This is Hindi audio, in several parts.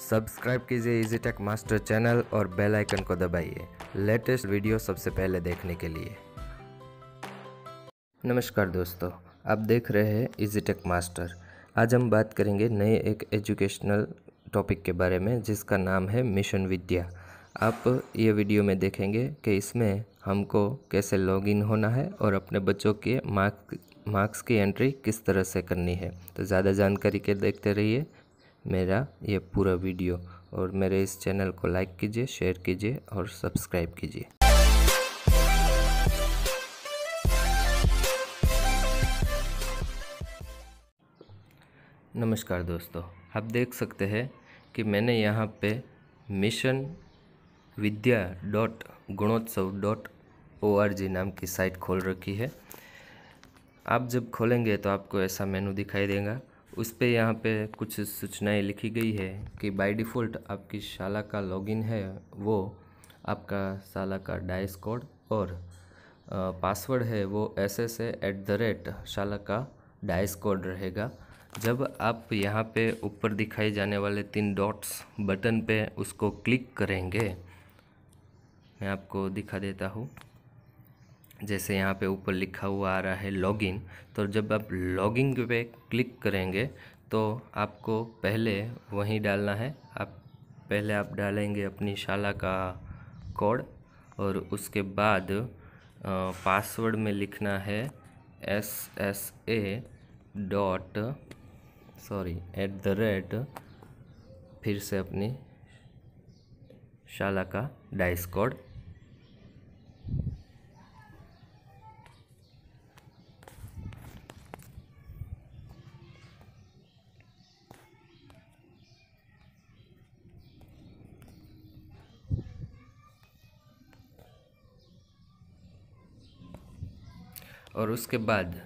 सब्सक्राइब कीजिए इजी टेक मास्टर चैनल और बेल आइकन को दबाइए लेटेस्ट वीडियो सबसे पहले देखने के लिए नमस्कार दोस्तों आप देख रहे हैं इजी टेक मास्टर आज हम बात करेंगे नए एक एजुकेशनल टॉपिक के बारे में जिसका नाम है मिशन विद्या आप ये वीडियो में देखेंगे कि इसमें हमको कैसे लॉगिन होना है और अपने बच्चों के मार्क्स मार्क्स की एंट्री किस तरह से करनी है तो ज़्यादा जानकारी के देखते रहिए मेरा ये पूरा वीडियो और मेरे इस चैनल को लाइक कीजिए शेयर कीजिए और सब्सक्राइब कीजिए नमस्कार दोस्तों आप देख सकते हैं कि मैंने यहाँ पे mission Vidya dot Gunotsav dot O R G नाम की साइट खोल रखी है आप जब खोलेंगे तो आपको ऐसा मेनू दिखाई देगा उस पे यहाँ पे कुछ सूचनाएं लिखी गई है कि बाय डिफ़ॉल्ट आपकी शाला का लॉगिन है वो आपका शाला का डाइस कोड और पासवर्ड है वो S S at the rate शाला का डाइस कोड रहेगा जब आप यहाँ पे ऊपर दिखाए जाने वाले तीन डॉट्स बटन पे उसको क्लिक करेंगे मैं आपको दिखा देता हूँ जैसे यहाँ पे ऊपर लिखा हुआ आ रहा है लॉगिन तो जब आप लॉगिन पे क्लिक करेंगे तो आपको पहले वहीं डालना है आप पहले आप डालेंगे अपनी शाला का कोड और उसके बाद पासवर्ड में लिखना है S S A dot sorry at the rate फिर से अपनी शाला का डाइस कोड और उसके बाद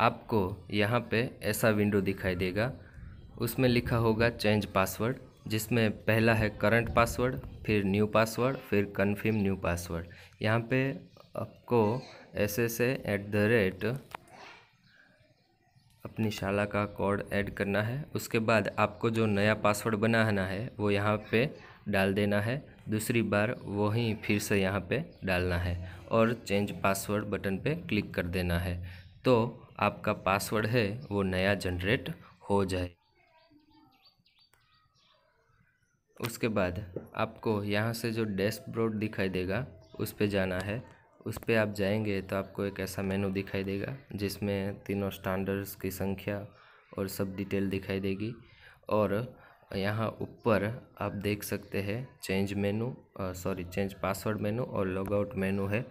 आपको यहाँ पे ऐसा विंडो दिखाई देगा उसमें लिखा होगा चेंज पासवर्ड जिसमें पहला है करंट पासवर्ड फिर न्यू पासवर्ड फिर कन्फर्म न्यू पासवर्ड यहाँ पे आपको ऐसे से एट द रेट अपनी शाला का कोड ऐड करना है उसके बाद आपको जो नया पासवर्ड बनाना है वो यहाँ पे डाल देना है दूसरी बार वहीं फिर से यहाँ पे डालना है और चेंज पासवर्ड बटन पे क्लिक कर देना है तो आपका पासवर्ड है वो नया जनरेट हो जाए उसके बाद आपको यहाँ से जो डैशबोर्ड दिखाई देगा उस पर जाना है उस पर आप जाएंगे तो आपको एक ऐसा मेनू दिखाई देगा जिसमें तीनों स्टैंडर्ड्स की संख्या और सब डिटेल दिखाई देगी और यहाँ ऊपर आप देख सकते हैं change menu sorry change password menu और लॉगआउट मेनू है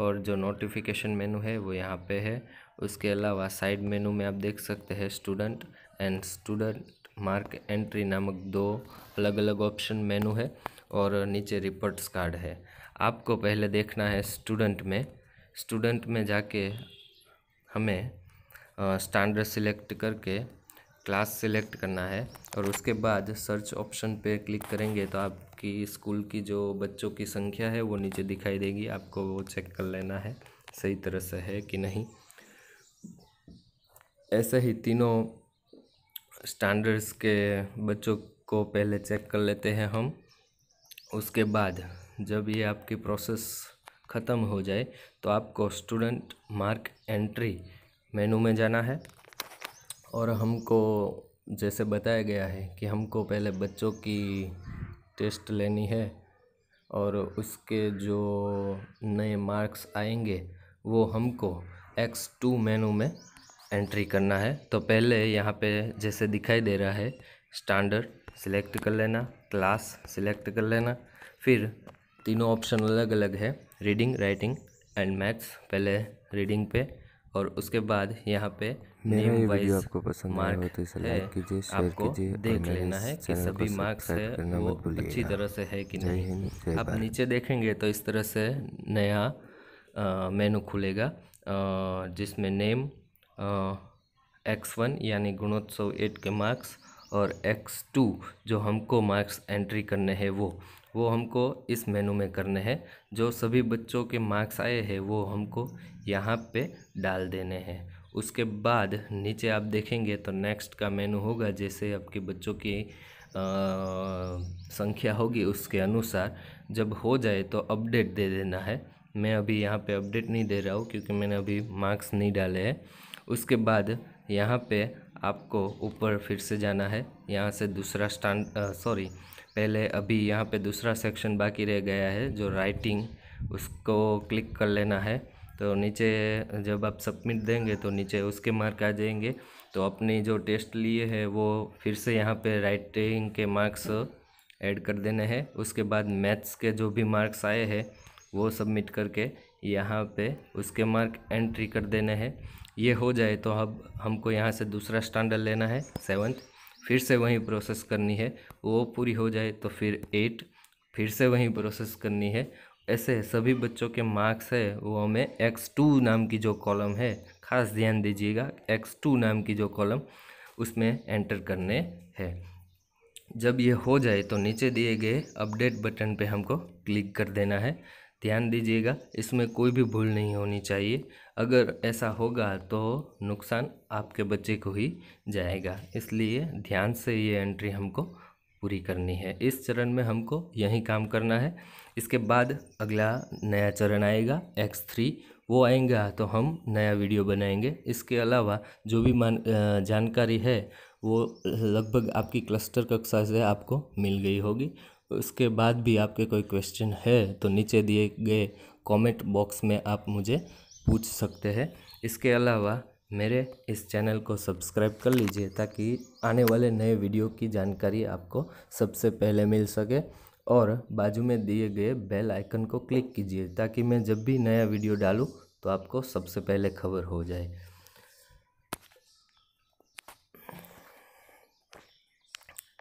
और जो नोटिफिकेशन मेनू है वो यहाँ पे है उसके अलावा साइड मेनू में आप देख सकते हैं student and student mark entry नामक दो अलग अलग ऑप्शन मेनू है और नीचे रिपोर्ट्स कार्ड है आपको पहले देखना है स्टूडेंट में स्टूडेंट में जाके हमें स्टैंडर्ड सिलेक्ट करके क्लास सेलेक्ट करना है और उसके बाद सर्च ऑप्शन पे क्लिक करेंगे तो आपकी स्कूल की जो बच्चों की संख्या है वो नीचे दिखाई देगी आपको वो चेक कर लेना है सही तरह से है कि नहीं ऐसे ही तीनों स्टैंडर्ड्स के बच्चों को पहले चेक कर लेते हैं हम उसके बाद जब ये आपकी प्रोसेस ख़त्म हो जाए तो आपको स्टूडेंट मार्क एंट्री मेनू में जाना है और हमको जैसे बताया गया है कि हमको पहले बच्चों की टेस्ट लेनी है और उसके जो नए मार्क्स आएंगे वो हमको एक्स टू मेनू में एंट्री करना है तो पहले यहाँ पे जैसे दिखाई दे रहा है स्टैंडर्ड सिलेक्ट कर लेना क्लास सिलेक्ट कर लेना फिर तीनों ऑप्शन अलग अलग है रीडिंग राइटिंग एंड मैथ्स पहले रीडिंग पे और उसके बाद यहाँ पे मेरा ये वीडियो आपको पसंद आया हो तो इसे लाइक कीजिए शेयर कीजिए देख लेना है कि सभी मार्क्स है वो अच्छी तरह से है कि नहीं आप नीचे देखेंगे तो इस तरह से नया मेनू खुलेगा जिसमें नेम एक्स वन यानी गुणोत्सव एट के मार्क्स और एक्स टू जो हमको मार्क्स एंट्री करने हैं वो वो हमको इस मेनू में करने हैं जो सभी बच्चों के मार्क्स आए हैं वो हमको यहाँ पे डाल देने हैं उसके बाद नीचे आप देखेंगे तो नेक्स्ट का मेनू होगा जैसे आपके बच्चों की आ, संख्या होगी उसके अनुसार जब हो जाए तो अपडेट दे देना है मैं अभी यहाँ पे अपडेट नहीं दे रहा हूँ क्योंकि मैंने अभी मार्क्स नहीं डाले हैं उसके बाद यहाँ पे आपको ऊपर फिर से जाना है यहाँ से दूसरा स्टैंड सॉरी पहले अभी यहाँ पे दूसरा सेक्शन बाकी रह गया है जो राइटिंग उसको क्लिक कर लेना है तो नीचे जब आप सबमिट देंगे तो नीचे उसके मार्क आ जाएंगे तो अपने जो टेस्ट लिए हैं वो फिर से यहाँ पे राइटिंग के मार्क्स ऐड कर देने हैं उसके बाद मैथ्स के जो भी मार्क्स आए हैं वो सबमिट करके यहाँ पे उसके मार्क एंट्री कर देने हैं ये हो जाए तो अब हमको यहाँ से दूसरा स्टैंडर्ड लेना है सेवन्थ फिर से वही प्रोसेस करनी है वो पूरी हो जाए तो फिर एट फिर से वही प्रोसेस करनी है ऐसे सभी बच्चों के मार्क्स है वो हमें एक्स टू नाम की जो कॉलम है ख़ास ध्यान दीजिएगा एक्स टू नाम की जो कॉलम उसमें एंटर करने हैं जब ये हो जाए तो नीचे दिए गए अपडेट बटन पे हमको क्लिक कर देना है ध्यान दीजिएगा इसमें कोई भी भूल नहीं होनी चाहिए अगर ऐसा होगा तो नुकसान आपके बच्चे को ही जाएगा इसलिए ध्यान से ये एंट्री हमको पूरी करनी है इस चरण में हमको यही काम करना है इसके बाद अगला नया चरण आएगा एक्स थ्री वो आएगा तो हम नया वीडियो बनाएंगे इसके अलावा जो भी मान जानकारी है वो लगभग आपकी क्लस्टर कक्षा से आपको मिल गई होगी उसके बाद भी आपके कोई क्वेश्चन है तो नीचे दिए गए कमेंट बॉक्स में आप मुझे पूछ सकते हैं इसके अलावा मेरे इस चैनल को सब्सक्राइब कर लीजिए ताकि आने वाले नए वीडियो की जानकारी आपको सबसे पहले मिल सके और बाजू में दिए गए बेल आइकन को क्लिक कीजिए ताकि मैं जब भी नया वीडियो डालूँ तो आपको सबसे पहले खबर हो जाए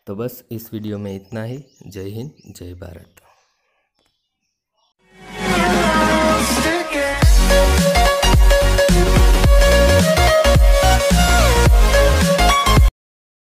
तो बस इस वीडियो में इतना ही जय हिंद जय भारत